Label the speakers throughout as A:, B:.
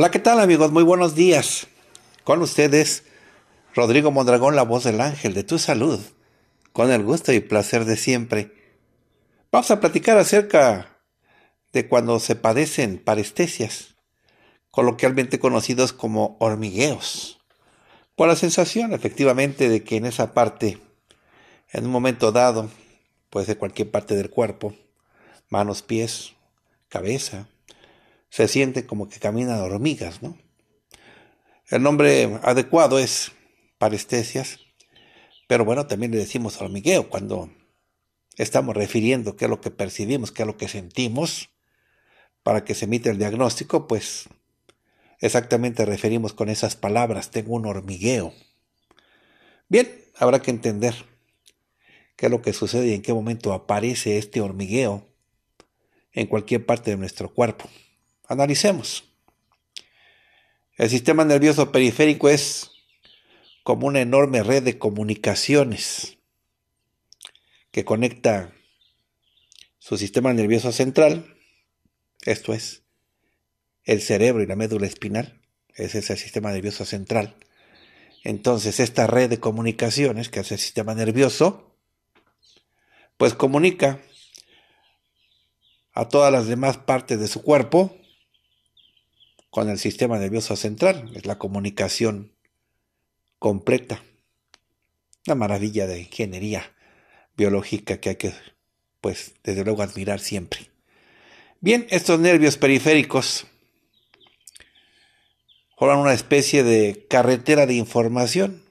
A: Hola, ¿qué tal amigos? Muy buenos días. Con ustedes, Rodrigo Mondragón, la voz del ángel de tu salud, con el gusto y placer de siempre. Vamos a platicar acerca de cuando se padecen parestesias, coloquialmente conocidos como hormigueos, por la sensación efectivamente de que en esa parte, en un momento dado, puede ser cualquier parte del cuerpo, manos, pies, cabeza, se siente como que caminan hormigas, ¿no? El nombre adecuado es parestesias, pero bueno, también le decimos hormigueo cuando estamos refiriendo qué es lo que percibimos, qué es lo que sentimos, para que se emite el diagnóstico, pues exactamente referimos con esas palabras, tengo un hormigueo. Bien, habrá que entender qué es lo que sucede y en qué momento aparece este hormigueo en cualquier parte de nuestro cuerpo. Analicemos. El sistema nervioso periférico es como una enorme red de comunicaciones que conecta su sistema nervioso central, esto es, el cerebro y la médula espinal, ese es el sistema nervioso central. Entonces, esta red de comunicaciones que hace el sistema nervioso, pues comunica a todas las demás partes de su cuerpo con el sistema nervioso central, es la comunicación completa. Una maravilla de ingeniería biológica que hay que, pues, desde luego admirar siempre. Bien, estos nervios periféricos forman una especie de carretera de información,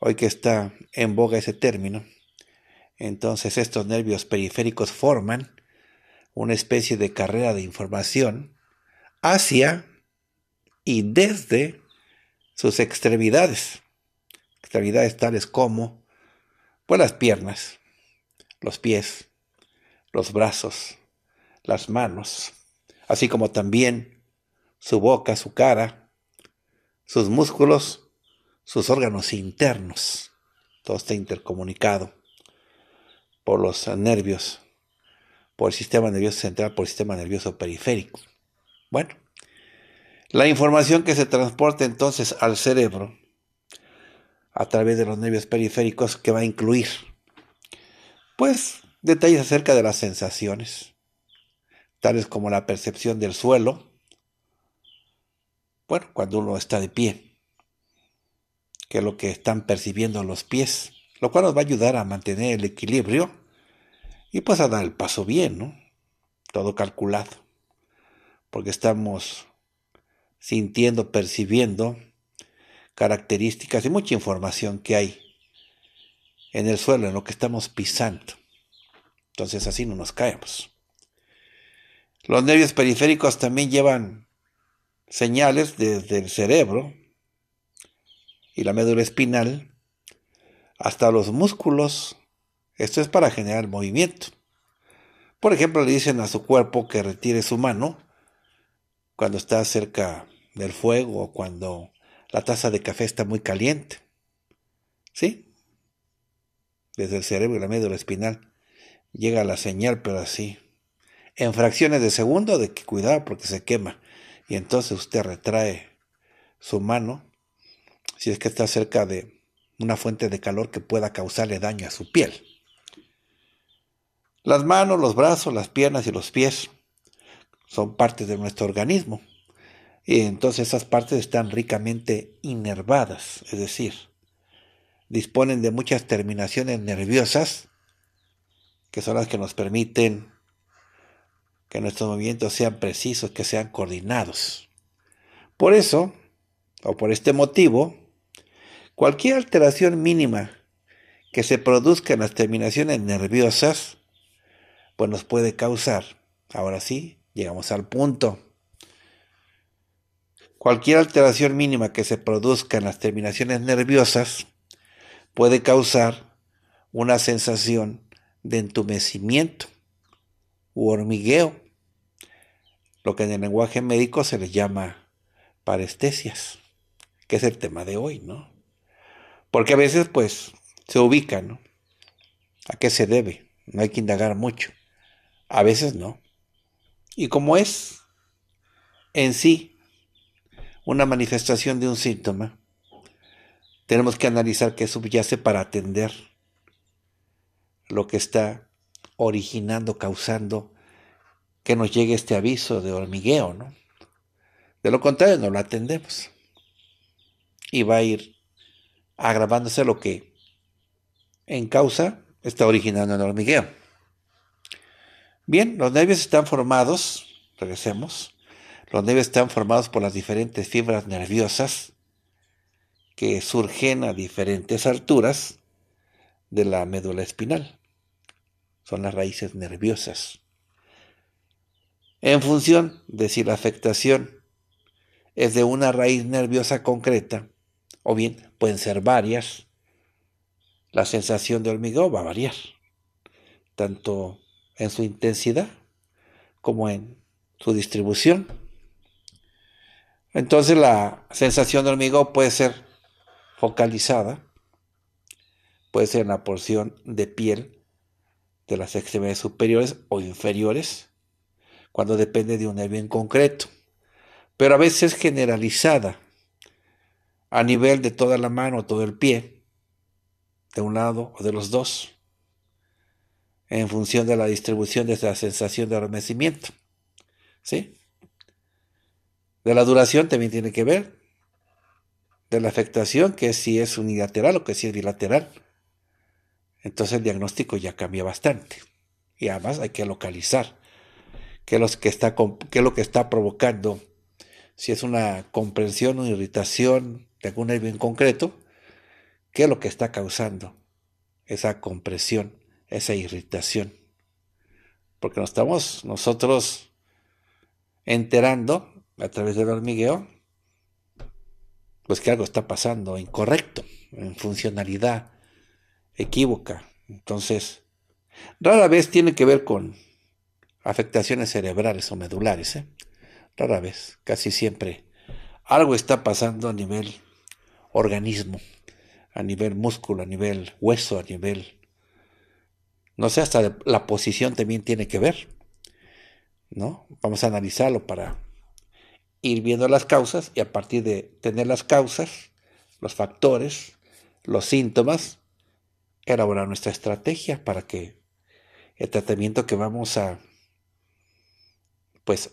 A: hoy que está en boga ese término. Entonces estos nervios periféricos forman una especie de carrera de información hacia y desde sus extremidades, extremidades tales como pues, las piernas, los pies, los brazos, las manos, así como también su boca, su cara, sus músculos, sus órganos internos. Todo está intercomunicado por los nervios, por el sistema nervioso central, por el sistema nervioso periférico. Bueno, la información que se transporta entonces al cerebro a través de los nervios periféricos que va a incluir, pues, detalles acerca de las sensaciones, tales como la percepción del suelo, bueno, cuando uno está de pie, que es lo que están percibiendo los pies, lo cual nos va a ayudar a mantener el equilibrio y pues a dar el paso bien, ¿no? Todo calculado porque estamos sintiendo, percibiendo características y mucha información que hay en el suelo, en lo que estamos pisando. Entonces así no nos caemos. Los nervios periféricos también llevan señales desde el cerebro y la médula espinal hasta los músculos. Esto es para generar movimiento. Por ejemplo, le dicen a su cuerpo que retire su mano cuando está cerca del fuego o cuando la taza de café está muy caliente. ¿Sí? Desde el cerebro y la médula espinal llega la señal, pero así, en fracciones de segundo, de que cuidado porque se quema. Y entonces usted retrae su mano si es que está cerca de una fuente de calor que pueda causarle daño a su piel. Las manos, los brazos, las piernas y los pies son partes de nuestro organismo. Y entonces esas partes están ricamente inervadas, es decir, disponen de muchas terminaciones nerviosas, que son las que nos permiten que nuestros movimientos sean precisos, que sean coordinados. Por eso, o por este motivo, cualquier alteración mínima que se produzca en las terminaciones nerviosas, pues nos puede causar, ahora sí, Llegamos al punto. Cualquier alteración mínima que se produzca en las terminaciones nerviosas puede causar una sensación de entumecimiento u hormigueo, lo que en el lenguaje médico se le llama parestesias, que es el tema de hoy, ¿no? Porque a veces, pues, se ubica, ¿no? ¿A qué se debe? No hay que indagar mucho. A veces no y como es en sí una manifestación de un síntoma, tenemos que analizar qué subyace para atender lo que está originando, causando que nos llegue este aviso de hormigueo, ¿no? De lo contrario, no lo atendemos. Y va a ir agravándose lo que en causa está originando el hormigueo. Bien, los nervios están formados, regresemos, los nervios están formados por las diferentes fibras nerviosas que surgen a diferentes alturas de la médula espinal. Son las raíces nerviosas. En función de si la afectación es de una raíz nerviosa concreta, o bien pueden ser varias, la sensación de hormigueo va a variar, tanto en su intensidad como en su distribución. Entonces la sensación de hormigón puede ser focalizada, puede ser en la porción de piel de las extremidades superiores o inferiores, cuando depende de un nervio en concreto, pero a veces generalizada a nivel de toda la mano o todo el pie, de un lado o de los dos en función de la distribución de esa sensación de adormecimiento. ¿Sí? De la duración también tiene que ver. De la afectación, que si es unilateral o que si es bilateral. Entonces el diagnóstico ya cambia bastante. Y además hay que localizar qué es, lo que está provocando. Si es una comprensión o irritación de algún nervio en concreto, qué es lo que está causando esa compresión esa irritación. Porque nos estamos nosotros enterando a través del hormigueo, pues que algo está pasando incorrecto, en funcionalidad equívoca. Entonces, rara vez tiene que ver con afectaciones cerebrales o medulares, ¿eh? rara vez, casi siempre. Algo está pasando a nivel organismo, a nivel músculo, a nivel hueso, a nivel no sé, hasta la posición también tiene que ver, ¿no? Vamos a analizarlo para ir viendo las causas y a partir de tener las causas, los factores, los síntomas, elaborar nuestra estrategia para que el tratamiento que vamos a pues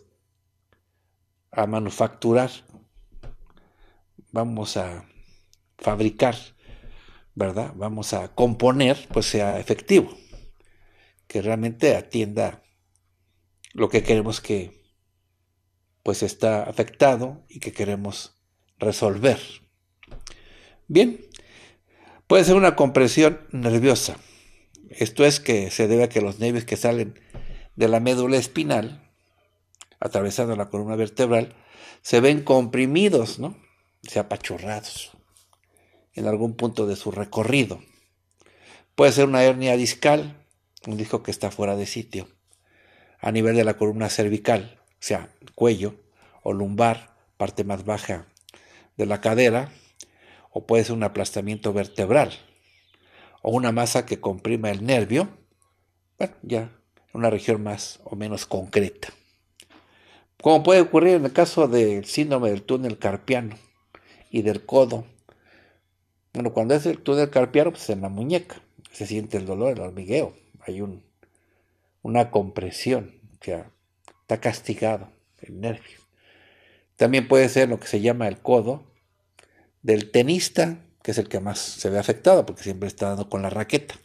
A: a manufacturar vamos a fabricar, ¿verdad? Vamos a componer, pues sea efectivo que realmente atienda lo que queremos que pues está afectado y que queremos resolver. Bien, puede ser una compresión nerviosa. Esto es que se debe a que los nervios que salen de la médula espinal, atravesando la columna vertebral, se ven comprimidos, ¿no? Se apachurrados en algún punto de su recorrido. Puede ser una hernia discal, un disco que está fuera de sitio, a nivel de la columna cervical, o sea, cuello o lumbar, parte más baja de la cadera, o puede ser un aplastamiento vertebral, o una masa que comprima el nervio, bueno, ya una región más o menos concreta. Como puede ocurrir en el caso del síndrome del túnel carpiano y del codo. Bueno, cuando es el túnel carpiano, pues en la muñeca se siente el dolor, el hormigueo hay una compresión, o sea, está castigado el nervio. También puede ser lo que se llama el codo del tenista, que es el que más se ve afectado, porque siempre está dando con la raqueta.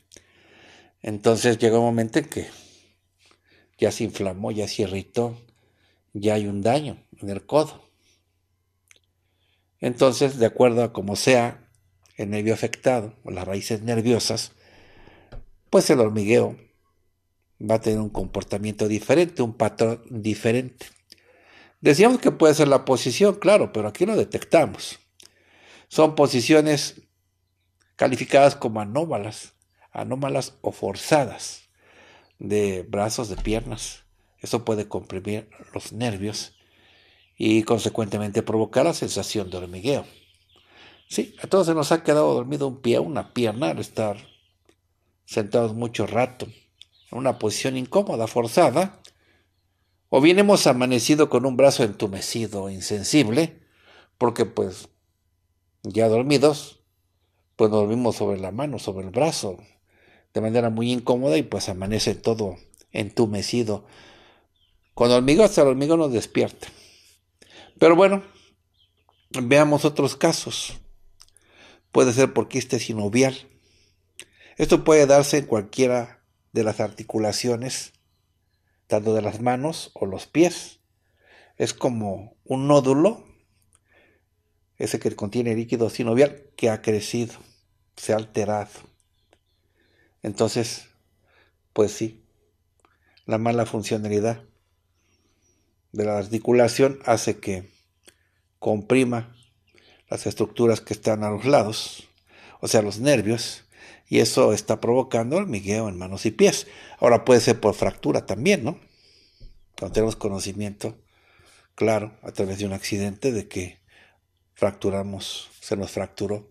A: Entonces llega un momento en que ya se inflamó, ya se irritó, ya hay un daño en el codo. Entonces, de acuerdo a como sea el nervio afectado o las raíces nerviosas, pues el hormigueo va a tener un comportamiento diferente, un patrón diferente. Decíamos que puede ser la posición, claro, pero aquí lo detectamos. Son posiciones calificadas como anómalas, anómalas o forzadas de brazos, de piernas. Eso puede comprimir los nervios y consecuentemente provocar la sensación de hormigueo. Sí, a todos se nos ha quedado dormido un pie, una pierna al estar sentados mucho rato, en una posición incómoda, forzada, o bien hemos amanecido con un brazo entumecido, insensible, porque pues ya dormidos, pues dormimos sobre la mano, sobre el brazo, de manera muy incómoda y pues amanece todo entumecido. Con hormigón hasta el hormigón nos despierta. Pero bueno, veamos otros casos. Puede ser porque este es sinovial, esto puede darse en cualquiera de las articulaciones, tanto de las manos o los pies. Es como un nódulo, ese que contiene líquido sinovial, que ha crecido, se ha alterado. Entonces, pues sí, la mala funcionalidad de la articulación hace que comprima las estructuras que están a los lados, o sea, los nervios, y eso está provocando el migueo en manos y pies. Ahora puede ser por fractura también, ¿no? Cuando tenemos conocimiento, claro, a través de un accidente de que fracturamos, se nos fracturó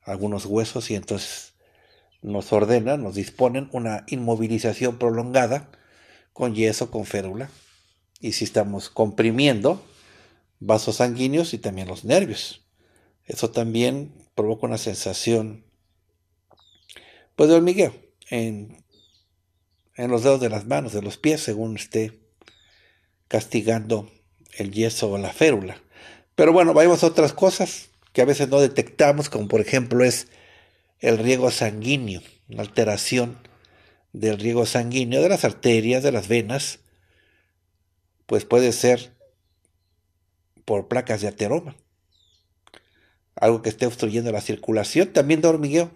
A: algunos huesos y entonces nos ordenan, nos disponen una inmovilización prolongada con yeso, con férula. Y si estamos comprimiendo vasos sanguíneos y también los nervios. Eso también provoca una sensación pues de hormigueo en, los dedos de las manos, de los pies, según esté castigando el yeso o la férula. Pero bueno, vayamos a otras cosas que a veces no detectamos, como por ejemplo es el riego sanguíneo, una alteración del riego sanguíneo de las arterias, de las venas, pues puede ser por placas de ateroma, algo que esté obstruyendo la circulación, también de hormigueo,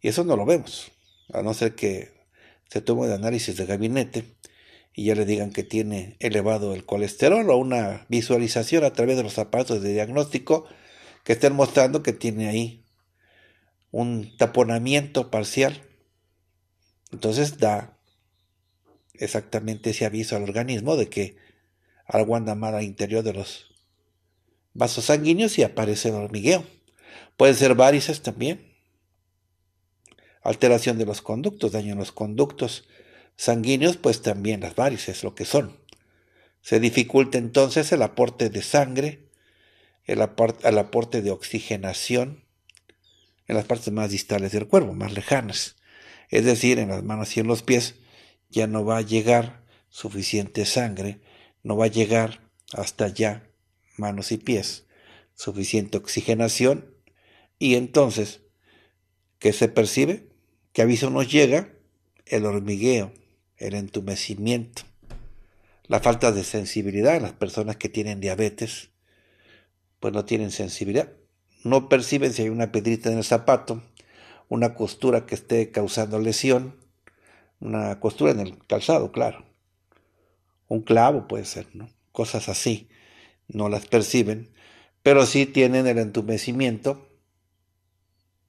A: y eso no lo vemos, a no ser que se tome de análisis de gabinete y ya le digan que tiene elevado el colesterol o una visualización a través de los aparatos de diagnóstico que estén mostrando que tiene ahí un taponamiento parcial. Entonces da exactamente ese aviso al organismo de que algo anda mal al interior de los vasos sanguíneos y aparece el hormigueo. Pueden ser varices también alteración de los conductos, daño en los conductos sanguíneos, pues también las varices, lo que son. Se dificulta entonces el aporte de sangre, el, el aporte de oxigenación en las partes más distales del cuerpo, más lejanas. Es decir, en las manos y en los pies ya no va a llegar suficiente sangre, no va a llegar hasta allá, manos y pies, suficiente oxigenación y entonces, ¿qué se percibe? ¿Qué aviso nos llega? El hormigueo, el entumecimiento, la falta de sensibilidad. Las personas que tienen diabetes, pues no tienen sensibilidad. No perciben si hay una pedrita en el zapato, una costura que esté causando lesión, una costura en el calzado, claro. Un clavo puede ser, ¿no? Cosas así. No las perciben, pero sí tienen el entumecimiento,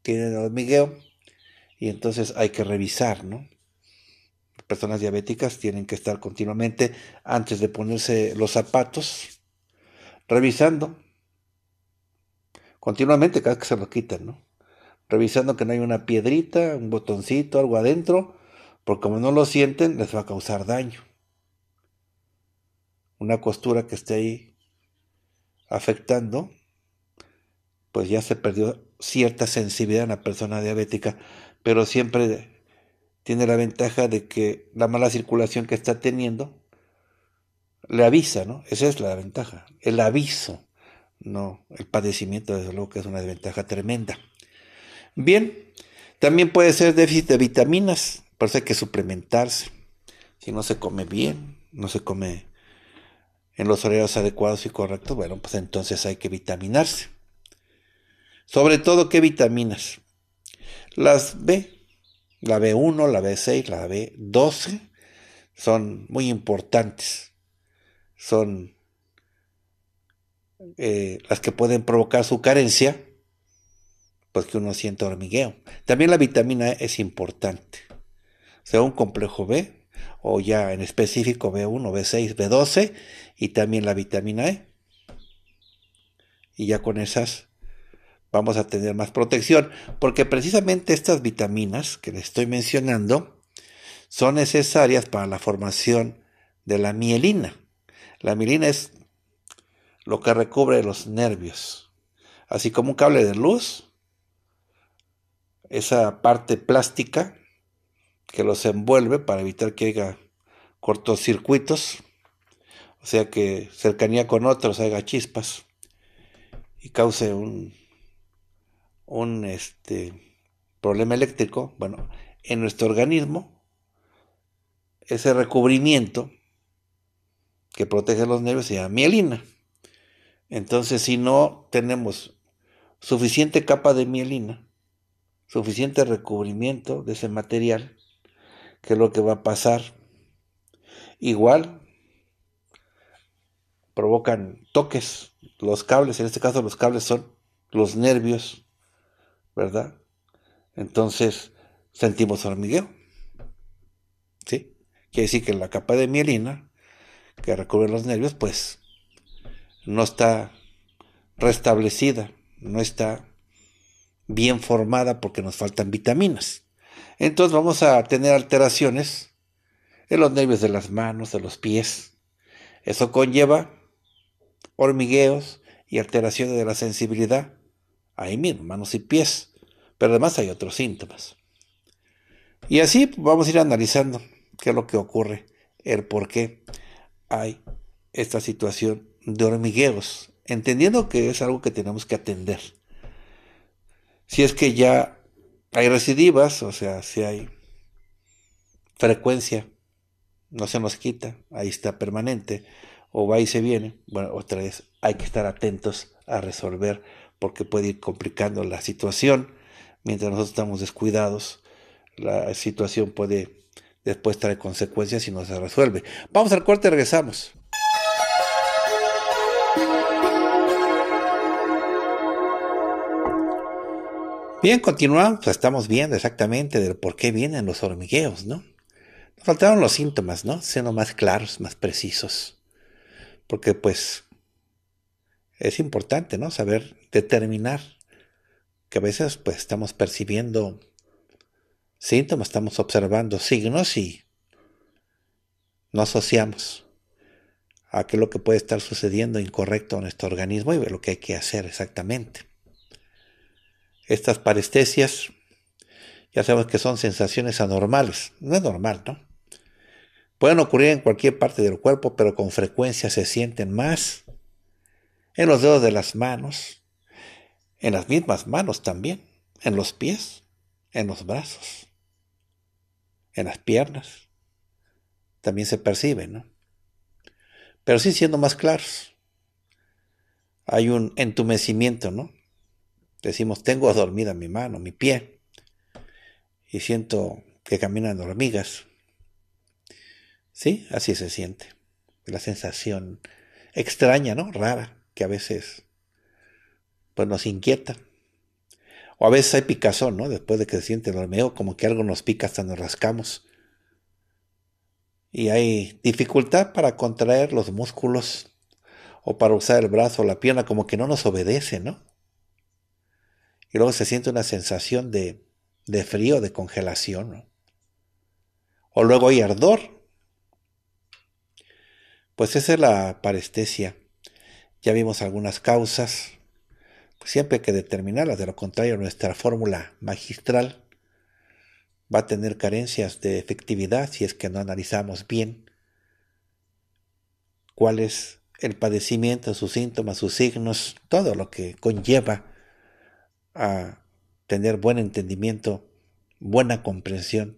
A: tienen el hormigueo y entonces hay que revisar, ¿no? Personas diabéticas tienen que estar continuamente antes de ponerse los zapatos, revisando continuamente cada vez que se lo quitan, ¿no? Revisando que no hay una piedrita, un botoncito, algo adentro, porque como no lo sienten, les va a causar daño. Una costura que esté ahí afectando, pues ya se perdió cierta sensibilidad en la persona diabética pero siempre tiene la ventaja de que la mala circulación que está teniendo le avisa, ¿no? Esa es la ventaja, el aviso, no el padecimiento, desde luego que es una desventaja tremenda. Bien, también puede ser déficit de vitaminas, por eso hay que suplementarse. Si no se come bien, no se come en los horarios adecuados y correctos, bueno, pues entonces hay que vitaminarse. Sobre todo, ¿qué vitaminas? Las B, la B1, la B6, la B12, son muy importantes. Son eh, las que pueden provocar su carencia, pues que uno sienta hormigueo. También la vitamina E es importante. O sea un complejo B, o ya en específico B1, B6, B12, y también la vitamina E. Y ya con esas vamos a tener más protección, porque precisamente estas vitaminas que les estoy mencionando son necesarias para la formación de la mielina. La mielina es lo que recubre los nervios, así como un cable de luz, esa parte plástica que los envuelve para evitar que haya cortocircuitos, o sea que cercanía con otros haga chispas y cause un un este, problema eléctrico, bueno, en nuestro organismo, ese recubrimiento que protege los nervios se llama mielina. Entonces, si no tenemos suficiente capa de mielina, suficiente recubrimiento de ese material, ¿qué es lo que va a pasar? Igual provocan toques los cables, en este caso los cables son los nervios ¿verdad? Entonces sentimos hormigueo. ¿Sí? Quiere decir que la capa de mielina que recubre los nervios, pues no está restablecida, no está bien formada porque nos faltan vitaminas. Entonces vamos a tener alteraciones en los nervios de las manos, de los pies. Eso conlleva hormigueos y alteraciones de la sensibilidad ahí mismo, manos y pies. Pero además hay otros síntomas. Y así vamos a ir analizando qué es lo que ocurre, el por qué hay esta situación de hormigueos, entendiendo que es algo que tenemos que atender. Si es que ya hay recidivas, o sea, si hay frecuencia, no se nos quita, ahí está permanente, o va y se viene, bueno, otra vez hay que estar atentos a resolver porque puede ir complicando la situación mientras nosotros estamos descuidados, la situación puede después traer consecuencias si no se resuelve. Vamos al corte, regresamos. Bien, continuamos, pues, estamos viendo exactamente del por qué vienen los hormigueos, ¿no? Nos faltaron los síntomas, ¿no? Siendo más claros, más precisos. Porque pues es importante, ¿no? Saber determinar que a veces pues estamos percibiendo síntomas, estamos observando signos y no asociamos a qué es lo que puede estar sucediendo incorrecto en nuestro organismo y lo que hay que hacer exactamente. Estas parestesias ya sabemos que son sensaciones anormales, no es normal, ¿no? Pueden ocurrir en cualquier parte del cuerpo, pero con frecuencia se sienten más en los dedos de las manos, en las mismas manos también, en los pies, en los brazos, en las piernas. También se percibe, ¿no? Pero sí siendo más claros. Hay un entumecimiento, ¿no? Decimos, tengo dormida mi mano, mi pie, y siento que caminan hormigas. Sí, así se siente. La sensación extraña, ¿no? Rara, que a veces pues nos inquieta. O a veces hay picazón, ¿no? Después de que se siente el hormigueo, como que algo nos pica hasta nos rascamos. Y hay dificultad para contraer los músculos o para usar el brazo o la pierna, como que no nos obedece, ¿no? Y luego se siente una sensación de, de frío, de congelación, ¿no? O luego hay ardor. Pues esa es la parestesia. Ya vimos algunas causas siempre que determinarlas, de lo contrario nuestra fórmula magistral va a tener carencias de efectividad si es que no analizamos bien cuál es el padecimiento, sus síntomas, sus signos, todo lo que conlleva a tener buen entendimiento, buena comprensión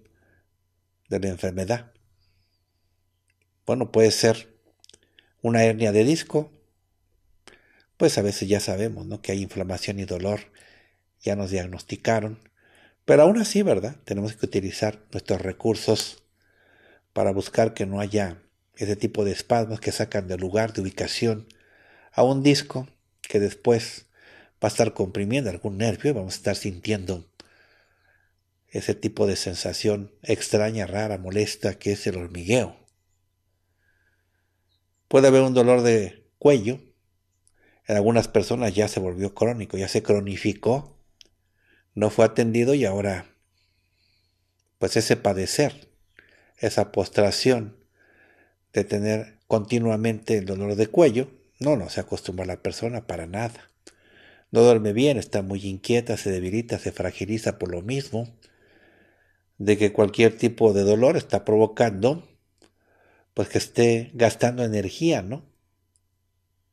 A: de la enfermedad. Bueno, puede ser una hernia de disco, pues a veces ya sabemos ¿no? que hay inflamación y dolor, ya nos diagnosticaron, pero aún así, ¿verdad? Tenemos que utilizar nuestros recursos para buscar que no haya ese tipo de espasmos que sacan de lugar, de ubicación, a un disco que después va a estar comprimiendo algún nervio y vamos a estar sintiendo ese tipo de sensación extraña, rara, molesta que es el hormigueo. Puede haber un dolor de cuello en algunas personas ya se volvió crónico, ya se cronificó, no fue atendido y ahora, pues ese padecer, esa postración de tener continuamente el dolor de cuello, no, no se acostumbra la persona para nada. No duerme bien, está muy inquieta, se debilita, se fragiliza por lo mismo, de que cualquier tipo de dolor está provocando, pues que esté gastando energía, ¿no?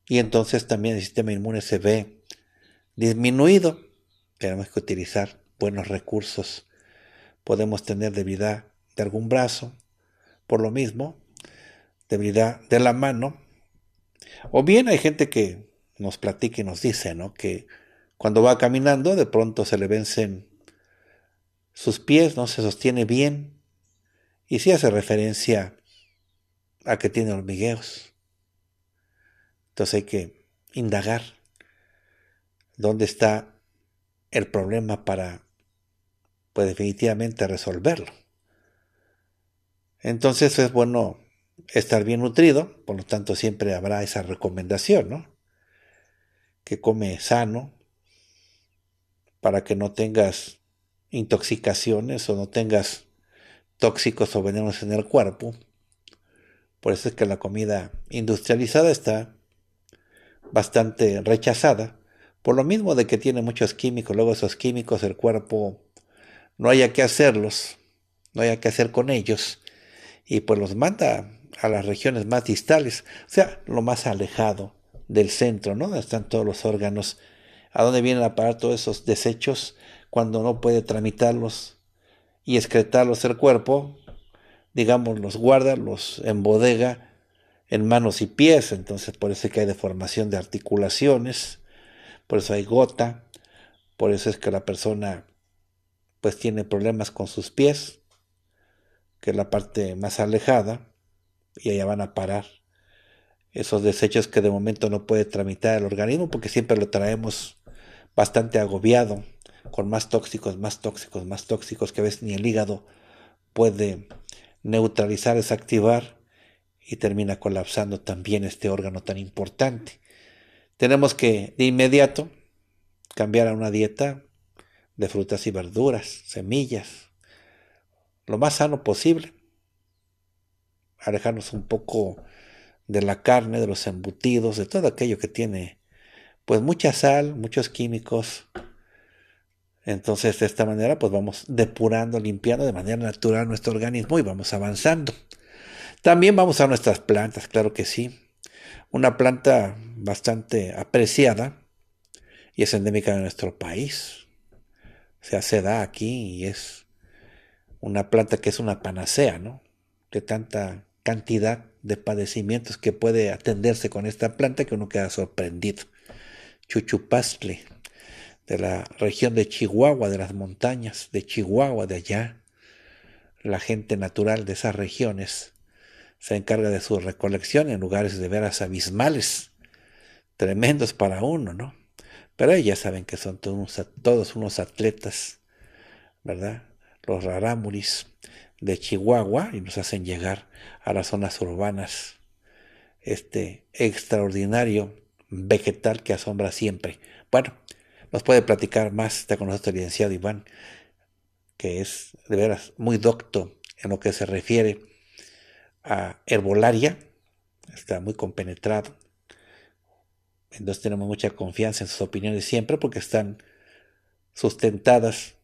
A: Y entonces también el sistema inmune se ve disminuido. Tenemos que utilizar buenos recursos. Podemos tener debilidad de algún brazo, por lo mismo, debilidad de la mano. O bien hay gente que nos platica y nos dice, Que cuando va caminando de pronto se le vencen sus pies, no se sostiene bien. Y sí hace referencia a que tiene hormigueos. Entonces hay que indagar dónde está el problema para, pues definitivamente, resolverlo. Entonces es bueno estar bien nutrido, por lo tanto siempre habrá esa recomendación, ¿no? Que come sano para que no tengas intoxicaciones o no tengas tóxicos o venenos en el cuerpo. Por eso es que la comida industrializada está bastante rechazada, por lo mismo de que tiene muchos químicos, luego esos químicos el cuerpo no haya que hacerlos, no haya que hacer con ellos, y pues los manda a las regiones más distales, o sea, lo más alejado del centro, ¿no? Donde están todos los órganos, a dónde vienen a parar todos esos desechos cuando no puede tramitarlos y excretarlos el cuerpo, digamos, los guarda, los embodega en manos y pies, entonces por eso es que hay deformación de articulaciones, por eso hay gota, por eso es que la persona pues tiene problemas con sus pies, que es la parte más alejada, y allá van a parar esos desechos que de momento no puede tramitar el organismo porque siempre lo traemos bastante agobiado, con más tóxicos, más tóxicos, más tóxicos, que a veces ni el hígado puede neutralizar, desactivar y termina colapsando también este órgano tan importante. Tenemos que de inmediato cambiar a una dieta de frutas y verduras, semillas, lo más sano posible. Alejarnos un poco de la carne, de los embutidos, de todo aquello que tiene pues mucha sal, muchos químicos. Entonces de esta manera pues vamos depurando, limpiando de manera natural nuestro organismo y vamos avanzando. También vamos a nuestras plantas, claro que sí. Una planta bastante apreciada y es endémica de nuestro país. Se hace se da aquí y es una planta que es una panacea, ¿no? De tanta cantidad de padecimientos que puede atenderse con esta planta que uno queda sorprendido. Chuchupastle, de la región de Chihuahua, de las montañas de Chihuahua, de allá. La gente natural de esas regiones se encarga de su recolección en lugares de veras abismales, tremendos para uno, ¿no? Pero ya saben que son todos, unos atletas, ¿verdad? Los rarámuris de Chihuahua y nos hacen llegar a las zonas urbanas este extraordinario vegetal que asombra siempre. Bueno, nos puede platicar más, está con nosotros el licenciado Iván, que es de veras muy docto en lo que se refiere a herbolaria, está muy compenetrado. Entonces tenemos mucha confianza en sus opiniones siempre porque están sustentadas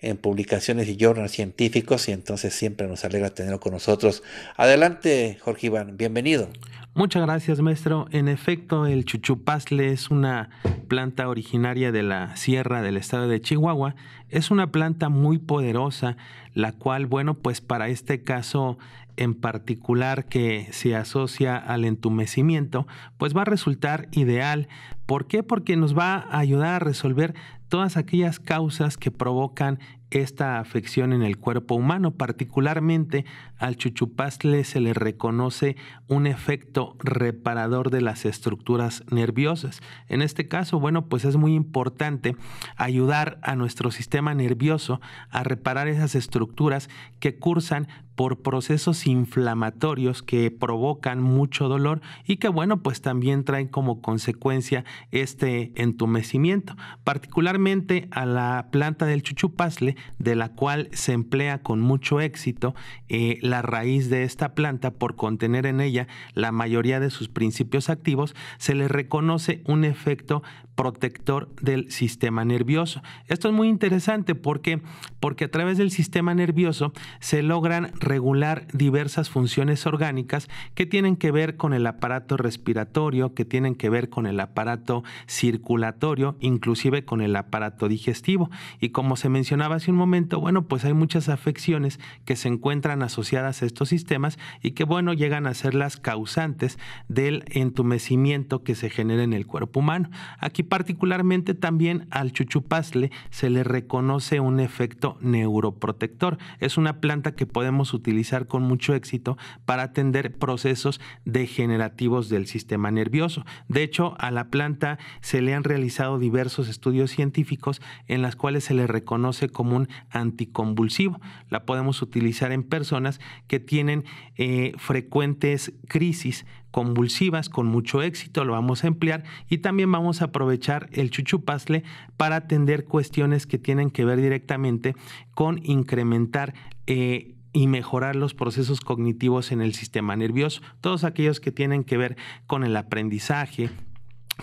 A: en publicaciones y journals científicos y entonces siempre nos alegra tenerlo con nosotros. Adelante, Jorge Iván, bienvenido.
B: Muchas gracias, maestro. En efecto, el Chuchupazle es una planta originaria de la sierra del estado de Chihuahua. Es una planta muy poderosa, la cual, bueno, pues para este caso en particular que se asocia al entumecimiento, pues va a resultar ideal. ¿Por qué? Porque nos va a ayudar a resolver todas aquellas causas que provocan esta afección en el cuerpo humano. Particularmente al chuchupastle se le reconoce un efecto reparador de las estructuras nerviosas. En este caso, bueno, pues es muy importante ayudar a nuestro sistema nervioso a reparar esas estructuras que cursan por procesos inflamatorios que provocan mucho dolor y que bueno, pues también traen como consecuencia este entumecimiento, particularmente a la planta del chuchupazle, de la cual se emplea con mucho éxito eh, la raíz de esta planta por contener en ella la mayoría de sus principios activos, se le reconoce un efecto protector del sistema nervioso. Esto es muy interesante porque, porque a través del sistema nervioso se logran regular diversas funciones orgánicas que tienen que ver con el aparato respiratorio, que tienen que ver con el aparato circulatorio, inclusive con el aparato digestivo. Y como se mencionaba hace un momento, bueno, pues hay muchas afecciones que se encuentran asociadas a estos sistemas y que, bueno, llegan a ser las causantes del entumecimiento que se genera en el cuerpo humano. Aquí particularmente también al chuchupazle se le reconoce un efecto neuroprotector. Es una planta que podemos utilizar con mucho éxito para atender procesos degenerativos del sistema nervioso. De hecho, a la planta se le han realizado diversos estudios científicos en las cuales se le reconoce como un anticonvulsivo. La podemos utilizar en personas que tienen eh, frecuentes crisis convulsivas con mucho éxito, lo vamos a emplear y también vamos a aprovechar el chuchupazle para atender cuestiones que tienen que ver directamente con incrementar eh, y mejorar los procesos cognitivos en el sistema nervioso, todos aquellos que tienen que ver con el aprendizaje,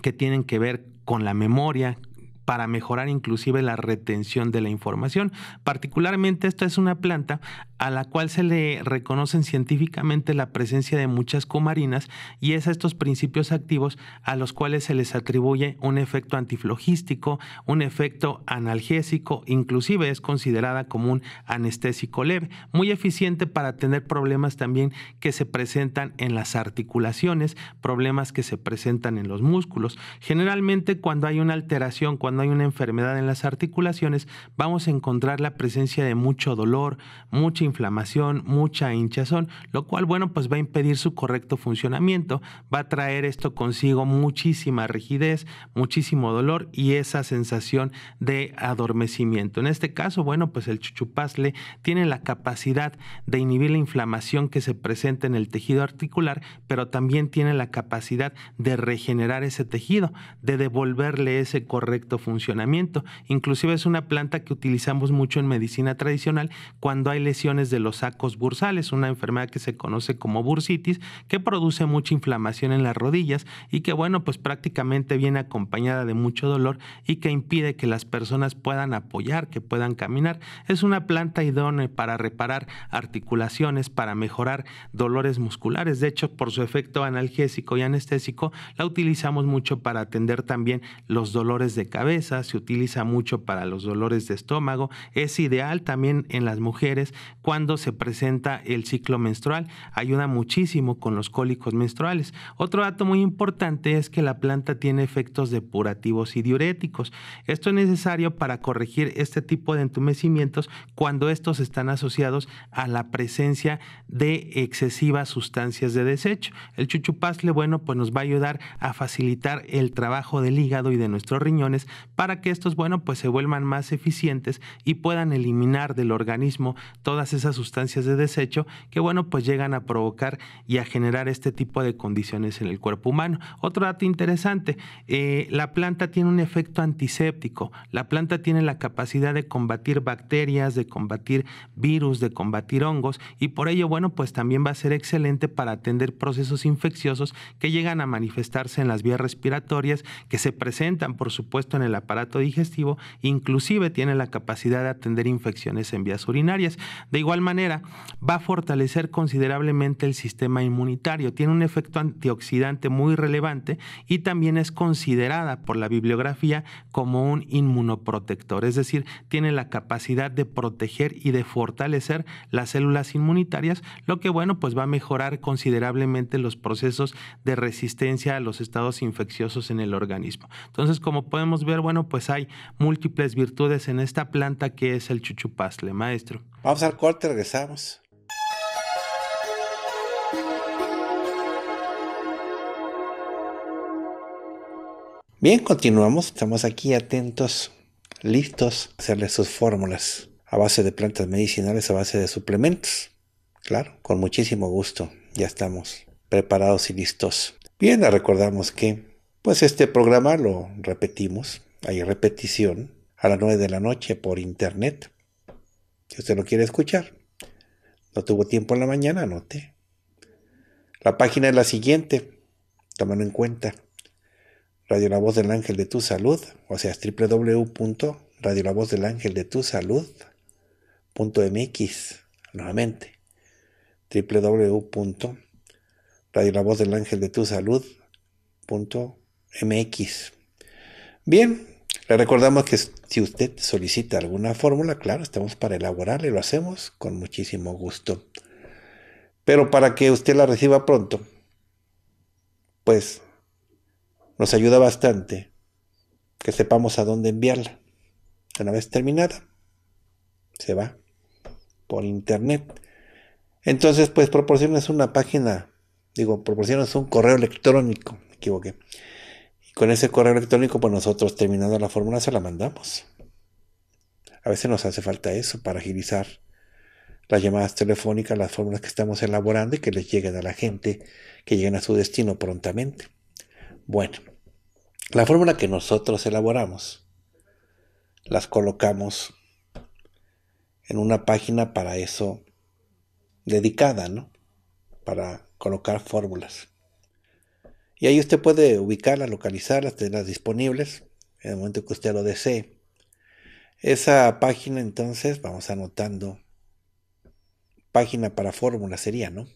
B: que tienen que ver con la memoria, para mejorar inclusive la retención de la información. Particularmente esta es una planta a la cual se le reconocen científicamente la presencia de muchas comarinas y es a estos principios activos a los cuales se les atribuye un efecto antiflogístico, un efecto analgésico, inclusive es considerada como un anestésico leve, muy eficiente para tener problemas también que se presentan en las articulaciones, problemas que se presentan en los músculos. Generalmente cuando hay una alteración, cuando hay una enfermedad en las articulaciones, vamos a encontrar la presencia de mucho dolor, mucha inflamación, mucha hinchazón, lo cual, bueno, pues va a impedir su correcto funcionamiento, va a traer esto consigo muchísima rigidez, muchísimo dolor y esa sensación de adormecimiento. En este caso, bueno, pues el chupazle tiene la capacidad de inhibir la inflamación que se presenta en el tejido articular, pero también tiene la capacidad de regenerar ese tejido, de devolverle ese correcto funcionamiento. Inclusive es una planta que utilizamos mucho en medicina tradicional cuando hay lesiones de los sacos bursales, una enfermedad que se conoce como bursitis, que produce mucha inflamación en las rodillas y que bueno, pues prácticamente viene acompañada de mucho dolor y que impide que las personas puedan apoyar, que puedan caminar. Es una planta idónea para reparar articulaciones, para mejorar dolores musculares. De hecho, por su efecto analgésico y anestésico, la utilizamos mucho para atender también los dolores de cabeza se utiliza mucho para los dolores de estómago, es ideal también en las mujeres cuando se presenta el ciclo menstrual, ayuda muchísimo con los cólicos menstruales. Otro dato muy importante es que la planta tiene efectos depurativos y diuréticos. Esto es necesario para corregir este tipo de entumecimientos cuando estos están asociados a la presencia de excesivas sustancias de desecho. El chuchupazle, bueno, pues nos va a ayudar a facilitar el trabajo del hígado y de nuestros riñones para que estos, bueno, pues se vuelvan más eficientes y puedan eliminar del organismo todas esas sustancias de desecho que, bueno, pues llegan a provocar y a generar este tipo de condiciones en el cuerpo humano. Otro dato interesante, eh, la planta tiene un efecto antiséptico, la planta tiene la capacidad de combatir bacterias, de combatir virus, de combatir hongos y por ello, bueno, pues también va a ser excelente para atender procesos infecciosos que llegan a manifestarse en las vías respiratorias, que se presentan, por supuesto, en el aparato digestivo, inclusive tiene la capacidad de atender infecciones en vías urinarias. De igual manera, va a fortalecer considerablemente el sistema inmunitario, tiene un efecto antioxidante muy relevante y también es considerada por la bibliografía como un inmunoprotector, es decir, tiene la capacidad de proteger y de fortalecer las células inmunitarias, lo que bueno, pues va a mejorar considerablemente los procesos de resistencia a los estados infecciosos en el organismo. Entonces, como podemos ver, bueno, pues hay múltiples virtudes en esta planta que es el chuchupazle, maestro.
A: Vamos al corte, regresamos. Bien, continuamos. Estamos aquí atentos, listos a hacerle sus fórmulas a base de plantas medicinales, a base de suplementos. Claro, con muchísimo gusto. Ya estamos preparados y listos. Bien, recordamos que pues este programa lo repetimos hay repetición a las 9 de la noche por internet. Si usted lo quiere escuchar, no tuvo tiempo en la mañana, anote. La página es la siguiente, tómalo en cuenta. Radio La Voz del Ángel de Tu Salud, o sea, es www.radiolavozdelangeldetusalud.mx. Nuevamente, www.radiolavozdelangeldetusalud.mx. Bien, le recordamos que si usted solicita alguna fórmula, claro, estamos para elaborarla y lo hacemos con muchísimo gusto. Pero para que usted la reciba pronto, pues nos ayuda bastante que sepamos a dónde enviarla. Una vez terminada, se va por internet. Entonces, pues proporciones una página, digo, proporcionas un correo electrónico, me equivoqué con ese correo electrónico, pues nosotros terminando la fórmula se la mandamos. A veces nos hace falta eso para agilizar las llamadas telefónicas, las fórmulas que estamos elaborando y que les lleguen a la gente, que lleguen a su destino prontamente. Bueno, la fórmula que nosotros elaboramos, las colocamos en una página para eso dedicada, ¿no? Para colocar fórmulas. Y ahí usted puede ubicarlas, localizarlas, tenerlas disponibles en el momento que usted lo desee. Esa página entonces, vamos anotando, página para fórmula sería, ¿no?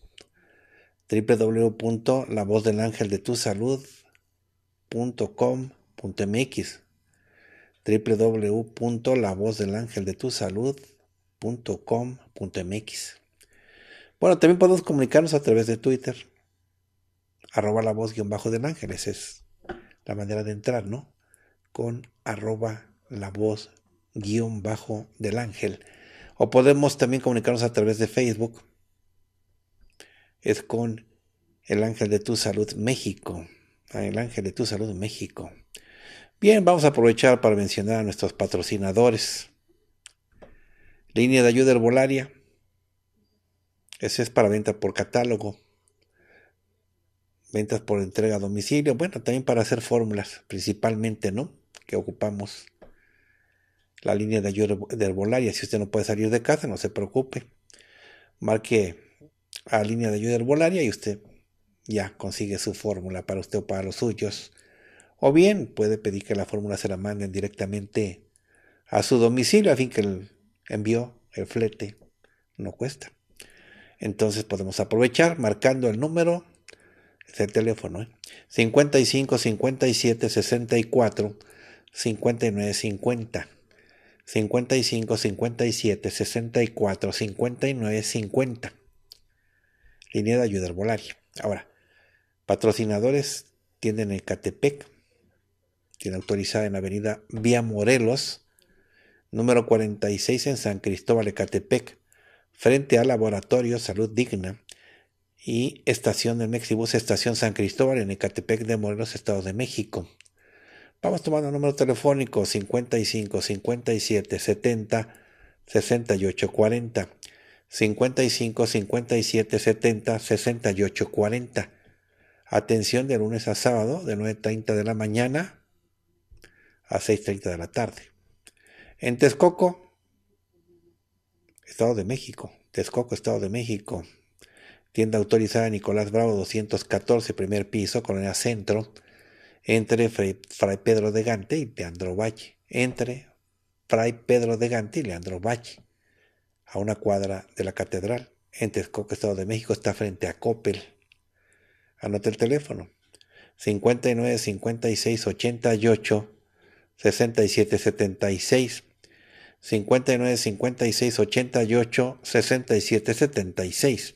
A: www.lavozdelangeldetusalud.com.mx www.lavozdelangeldetusalud.com.mx Bueno, también podemos comunicarnos a través de Twitter arroba la voz guión bajo del ángel. Esa es la manera de entrar, ¿no? Con arroba la voz guión bajo del ángel. O podemos también comunicarnos a través de Facebook. Es con el ángel de tu salud México. Ah, el ángel de tu salud México. Bien, vamos a aprovechar para mencionar a nuestros patrocinadores. Línea de ayuda herbolaria. Ese es para venta por catálogo ventas por entrega a domicilio, bueno, también para hacer fórmulas principalmente, ¿no? Que ocupamos la línea de ayuda de herbolaria. Si usted no puede salir de casa, no se preocupe. Marque a línea de ayuda herbolaria y usted ya consigue su fórmula para usted o para los suyos. O bien puede pedir que la fórmula se la manden directamente a su domicilio, a fin que el envío, el flete, no cuesta. Entonces podemos aprovechar marcando el número el teléfono, ¿eh? 55 57 64 59 50. 55 57 64 59 50. Línea de ayuda herbolaria. Ahora, patrocinadores tienen el Catepec, tiene autorizada en avenida Vía Morelos, número 46 en San Cristóbal de Catepec, frente al Laboratorio Salud Digna y estación del Mexibus, estación San Cristóbal en Ecatepec de Morelos, Estado de México. Vamos tomando el número telefónico 55 57 70 68 40. 55 57 70 68 40. Atención de lunes a sábado de 9.30 de la mañana a 6.30 de la tarde. En Texcoco, Estado de México. Texcoco, Estado de México tienda autorizada Nicolás Bravo 214, primer piso, Colonia Centro, entre Fray, Pedro de Gante y Leandro Valle, entre Fray Pedro de Gante y Leandro Valle, a una cuadra de la catedral, en Texcoco, Estado de México, está frente a Coppel. Anota el teléfono. 59 56 88 67 76 59 56 88 67 76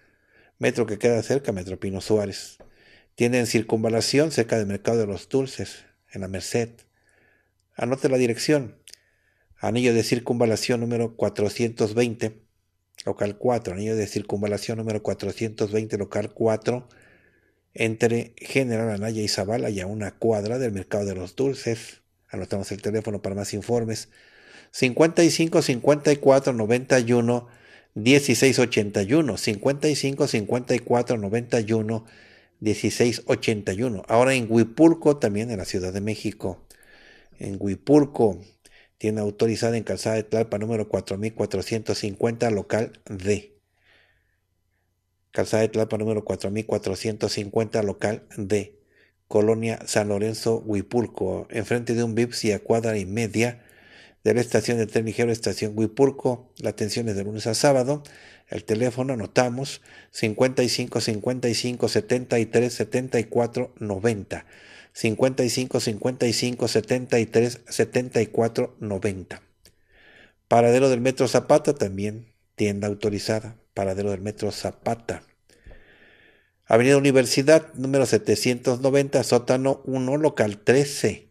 A: metro que queda cerca, Metro Pino Suárez. Tiene en circunvalación cerca del Mercado de los Dulces, en la Merced. Anote la dirección. Anillo de circunvalación número 420, local 4. Anillo de circunvalación número 420, local 4. Entre General Anaya y Zavala ya una cuadra del Mercado de los Dulces. Anotamos el teléfono para más informes. 55 54 91 1681 55 54 91 1681. Ahora en Huipulco, también en la Ciudad de México. En Huipulco, tiene autorizada en Calzada de Tlalpa número 4450, local D. Calzada de Tlalpa número 4450, local D. Colonia San Lorenzo, Huipulco, enfrente de un Vips y a cuadra y media de la estación de tren ligero Estación Huipurco. La atención es de lunes a sábado. El teléfono anotamos 55 55 73 74 90. 55 55 73 74 90. Paradero del Metro Zapata también, tienda autorizada. Paradero del Metro Zapata. Avenida Universidad, número 790, sótano 1, local 13.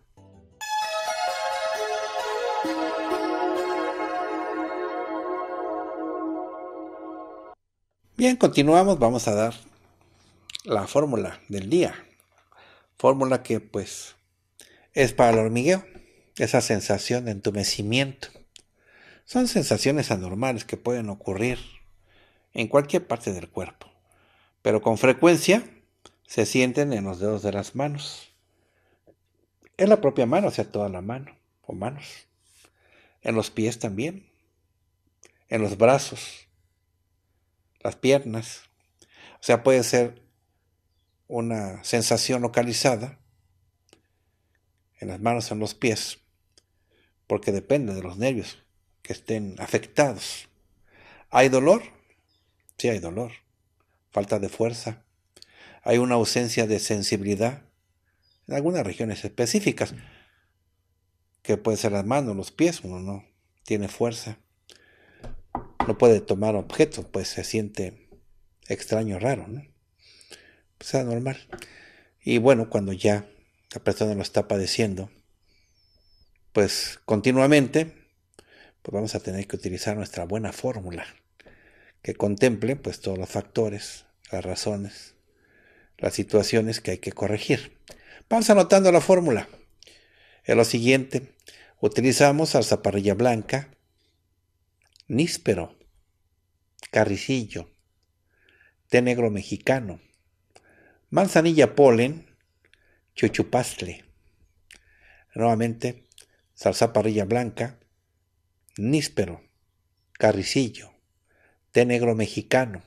A: Bien, continuamos, vamos a dar la fórmula del día. Fórmula que pues es para el hormigueo, esa sensación de entumecimiento. Son sensaciones anormales que pueden ocurrir en cualquier parte del cuerpo, pero con frecuencia se sienten en los dedos de las manos. En la propia mano, o sea, toda la mano o manos. En los pies también. En los brazos las piernas. O sea, puede ser una sensación localizada en las manos, o en los pies, porque depende de los nervios que estén afectados. ¿Hay dolor? Sí, hay dolor. Falta de fuerza. Hay una ausencia de sensibilidad en algunas regiones específicas, que puede ser las manos, los pies, uno no tiene fuerza no puede tomar objetos, pues se siente extraño, raro, ¿no? Pues anormal. Y bueno, cuando ya la persona lo está padeciendo, pues continuamente, pues vamos a tener que utilizar nuestra buena fórmula que contemple pues todos los factores, las razones, las situaciones que hay que corregir. Vamos anotando la fórmula. Es lo siguiente, utilizamos zaparrilla blanca, níspero, carricillo, té negro mexicano, manzanilla polen, chuchupazle. Nuevamente, salsa parrilla blanca, níspero, carricillo, té negro mexicano,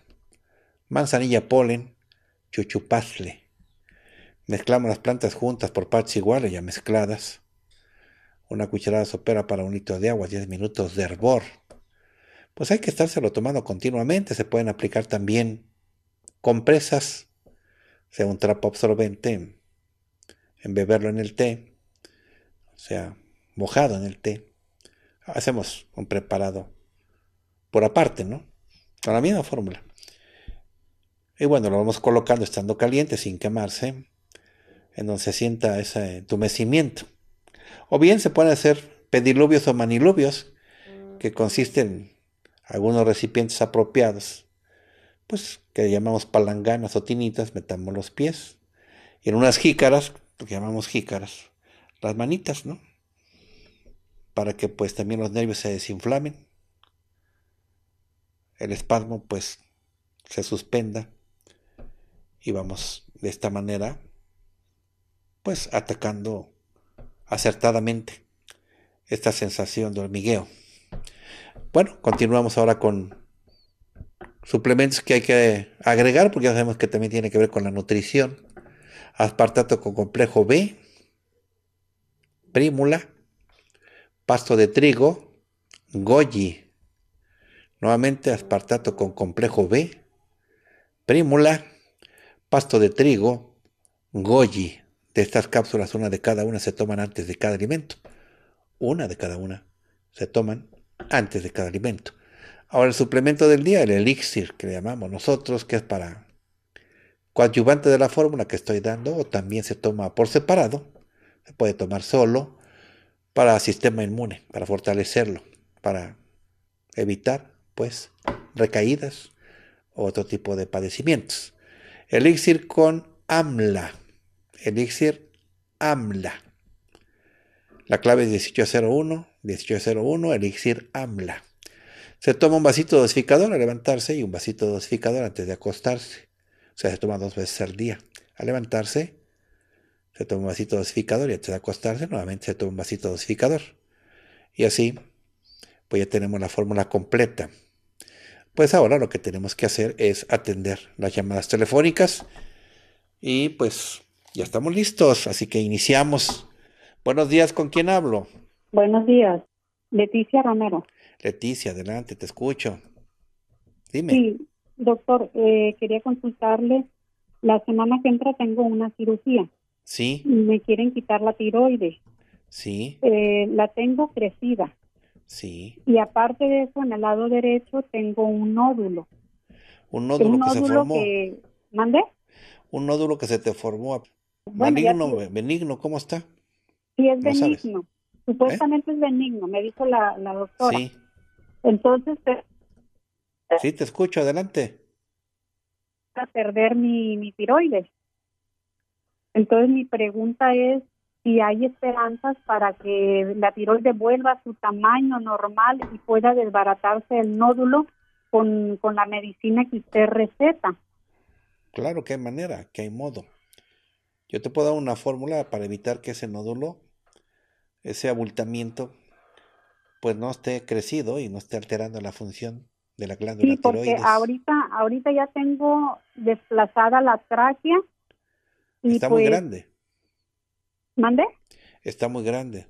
A: manzanilla polen, chuchupazle. Mezclamos las plantas juntas por partes iguales, ya mezcladas. Una cucharada sopera para un litro de agua, 10 minutos de hervor pues hay que estárselo tomando continuamente. Se pueden aplicar también compresas, sea un trapo absorbente, embeberlo en el té, o sea, mojado en el té. Hacemos un preparado por aparte, ¿no? Con la misma fórmula. Y bueno, lo vamos colocando estando caliente, sin quemarse, en donde se sienta ese entumecimiento. O bien se pueden hacer pediluvios o maniluvios, que consisten algunos recipientes apropiados, pues que llamamos palanganas o tinitas, metamos los pies. Y en unas jícaras, lo que pues, llamamos jícaras, las manitas, ¿no? Para que pues también los nervios se desinflamen, el espasmo pues se suspenda y vamos de esta manera pues atacando acertadamente esta sensación de hormigueo bueno, continuamos ahora con suplementos que hay que agregar, porque ya sabemos que también tiene que ver con la nutrición. Aspartato con complejo B, prímula, pasto de trigo, goji. Nuevamente aspartato con complejo B, prímula, pasto de trigo, goji. De estas cápsulas, una de cada una se toman antes de cada alimento. Una de cada una se toman antes de cada alimento. Ahora el suplemento del día, el elixir que le llamamos nosotros, que es para coadyuvante de la fórmula que estoy dando, o también se toma por separado, se puede tomar solo para sistema inmune, para fortalecerlo, para evitar pues recaídas o otro tipo de padecimientos. Elixir con AMLA, elixir AMLA, la clave es 1801, 1801, elixir AMLA. Se toma un vasito dosificador al levantarse y un vasito dosificador antes de acostarse. O sea, se toma dos veces al día. Al levantarse, se toma un vasito dosificador y antes de acostarse, nuevamente se toma un vasito dosificador. Y así, pues ya tenemos la fórmula completa. Pues ahora lo que tenemos que hacer es atender las llamadas telefónicas. Y pues ya estamos listos, así que iniciamos. Buenos días, ¿con quién hablo?
C: Buenos días, Leticia Romero.
A: Leticia, adelante, te escucho. Dime.
C: Sí, doctor, eh, quería consultarle. La semana que entra tengo una cirugía. Sí. Me quieren quitar la tiroides. Sí. Eh, la tengo crecida. Sí. Y aparte de eso, en el lado derecho tengo un nódulo.
A: Un nódulo que se formó. Que... ¿Mandé? Un nódulo que se te formó. benigno, benigno, ¿cómo está?
C: Sí, es benigno. Supuestamente es benigno, me dijo la, doctora. Sí. Entonces,
A: Sí, te escucho, adelante.
C: A perder mi, mi tiroides. Entonces mi pregunta es si hay esperanzas para que la tiroides vuelva a su tamaño normal y pueda desbaratarse el nódulo con, con la medicina que usted receta.
A: Claro que hay manera, que hay modo. Yo te puedo dar una fórmula para evitar que ese nódulo, ese abultamiento, pues no esté crecido y no esté alterando la función de la glándula sí, porque
C: Ahorita, ahorita ya tengo desplazada la tráquea. Está muy pues grande. ¿Mande?
A: Está muy grande.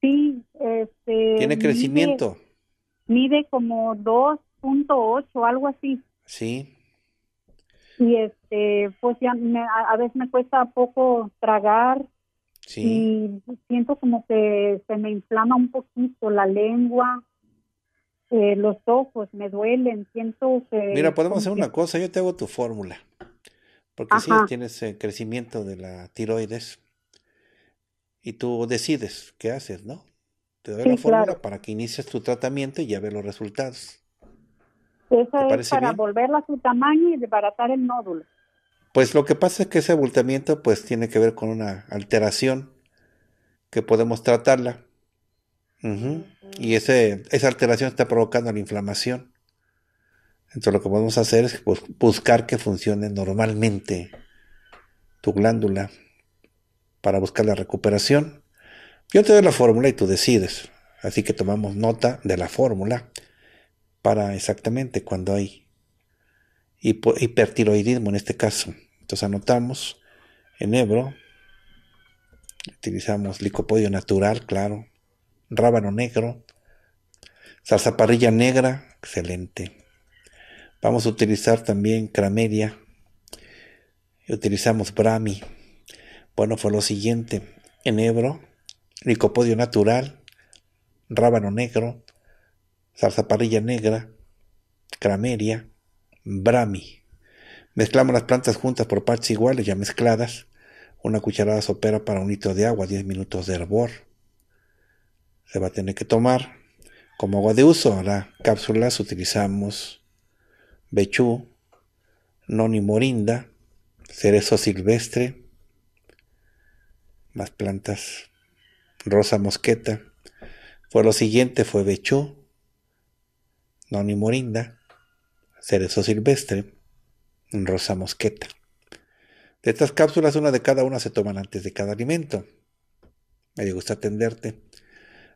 C: Sí, este. Tiene crecimiento. Mide, mide como 2.8, algo así. Sí y este pues ya a, veces me cuesta poco tragar
B: sí. y
C: siento como que se me inflama un poquito la lengua eh, los ojos me duelen siento que mira podemos hacer una
A: cosa yo te hago tu fórmula porque si sí, tienes eh, crecimiento de la tiroides y tú decides qué haces no te doy la fórmula para que inicies tu tratamiento y ya ve los resultados
C: esa es para volverla a su tamaño y desbaratar el nódulo.
A: Pues lo que pasa es que ese abultamiento pues tiene que ver con una alteración que podemos tratarla. Y ese, esa alteración está provocando la inflamación. Entonces lo que podemos hacer es pues, buscar que funcione normalmente tu glándula para buscar la recuperación. Yo te doy la fórmula y tú decides. Así que tomamos nota de la fórmula para exactamente cuando hay hipertiroidismo en este caso. Entonces anotamos en Ebro, utilizamos licopodio natural, claro, rábano negro, salsa parrilla negra, excelente. Vamos a utilizar también crameria, utilizamos brami. Bueno, fue lo siguiente, en Ebro, licopodio natural, rábano negro, zarzaparrilla negra, crameria, brami. Mezclamos las plantas juntas por partes iguales, ya mezcladas. Una cucharada sopera para un litro de agua, 10 minutos de hervor. Se va a tener que tomar como agua de uso. Ahora, cápsulas utilizamos bechú, noni morinda, cerezo silvestre, más plantas rosa mosqueta. Fue lo siguiente, fue bechú, Noni Morinda, Cerezo Silvestre, Rosa Mosqueta. De estas cápsulas, una de cada una se toman antes de cada alimento. Me gusta atenderte.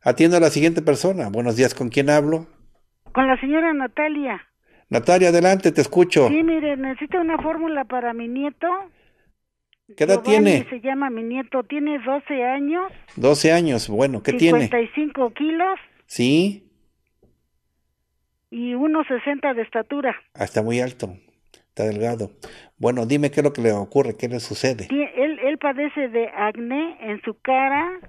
A: Atiendo a la siguiente persona. Buenos días, ¿con quién hablo?
C: Con la señora Natalia.
A: Natalia, adelante, te escucho. Sí,
C: mire, necesito una fórmula para mi nieto.
A: ¿Qué edad tiene? Se
C: llama mi nieto, tiene 12 años.
A: 12 años, bueno, ¿qué tiene?
C: 55 kilos. Sí y 1,60 de estatura.
A: hasta ah, está muy alto, está delgado. Bueno, dime qué es lo que le ocurre, qué le sucede.
C: él, padece de acné en su cara,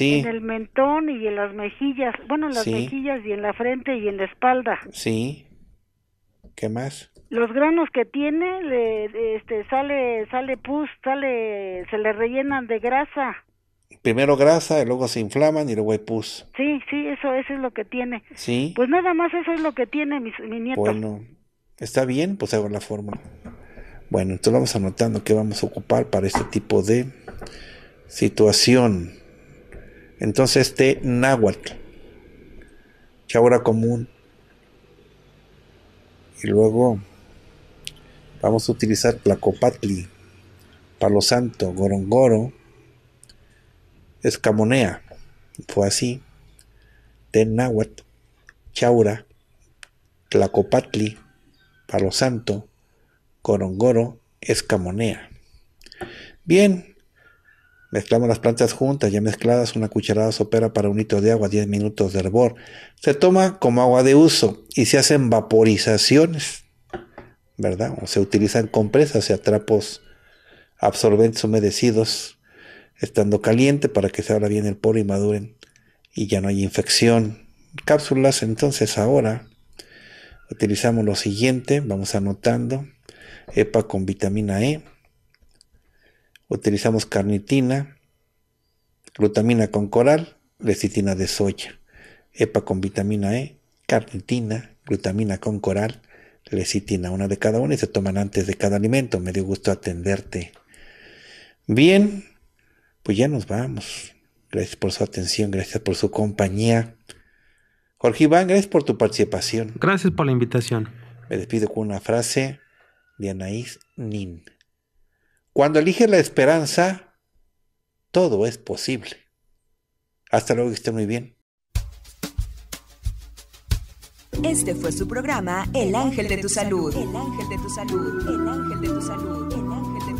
C: en el mentón y en las mejillas. Bueno, en las mejillas y en la frente y en la espalda.
A: Sí. ¿Qué más?
C: Los granos que tiene, le, este, sale, sale pus, sale, se le rellenan de grasa
A: primero grasa y luego se inflaman y luego hay pus.
C: Sí, sí, eso, es lo que tiene. Sí. Pues nada más eso es lo que tiene mi, nieto.
A: Bueno, está bien, pues hago la forma. Bueno, entonces vamos anotando qué vamos a ocupar para este tipo de situación. Entonces, este náhuatl, chaura común. Y luego vamos a utilizar placopatli, palo santo, gorongoro Escamonea, fue así, Tenahuatl, Chaura, Tlacopatli, Palo Santo, Corongoro, Escamonea. Bien, mezclamos las plantas juntas, ya mezcladas, una cucharada sopera para un litro de agua, 10 minutos de hervor. Se toma como agua de uso y se hacen vaporizaciones, ¿verdad? O se utilizan compresas, y atrapos absorbentes humedecidos estando caliente para que se abra bien el poro y maduren y ya no hay infección. Cápsulas, entonces ahora utilizamos lo siguiente, vamos anotando, EPA con vitamina E, utilizamos carnitina, glutamina con coral, lecitina de soya, EPA con vitamina E, carnitina, glutamina con coral, lecitina, una de cada una y se toman antes de cada alimento. Me dio gusto atenderte. Bien, pues ya nos vamos. Gracias por su atención, gracias por su compañía. Jorge Iván, gracias por tu participación. Gracias por la invitación. Me despido con una frase de Anaís Nin. Cuando eliges la esperanza, todo es posible. Hasta luego, que esté muy bien.
C: Este fue su programa El Ángel de tu Salud. El Ángel de tu Salud. El Ángel de tu Salud. El ángel de tu salud.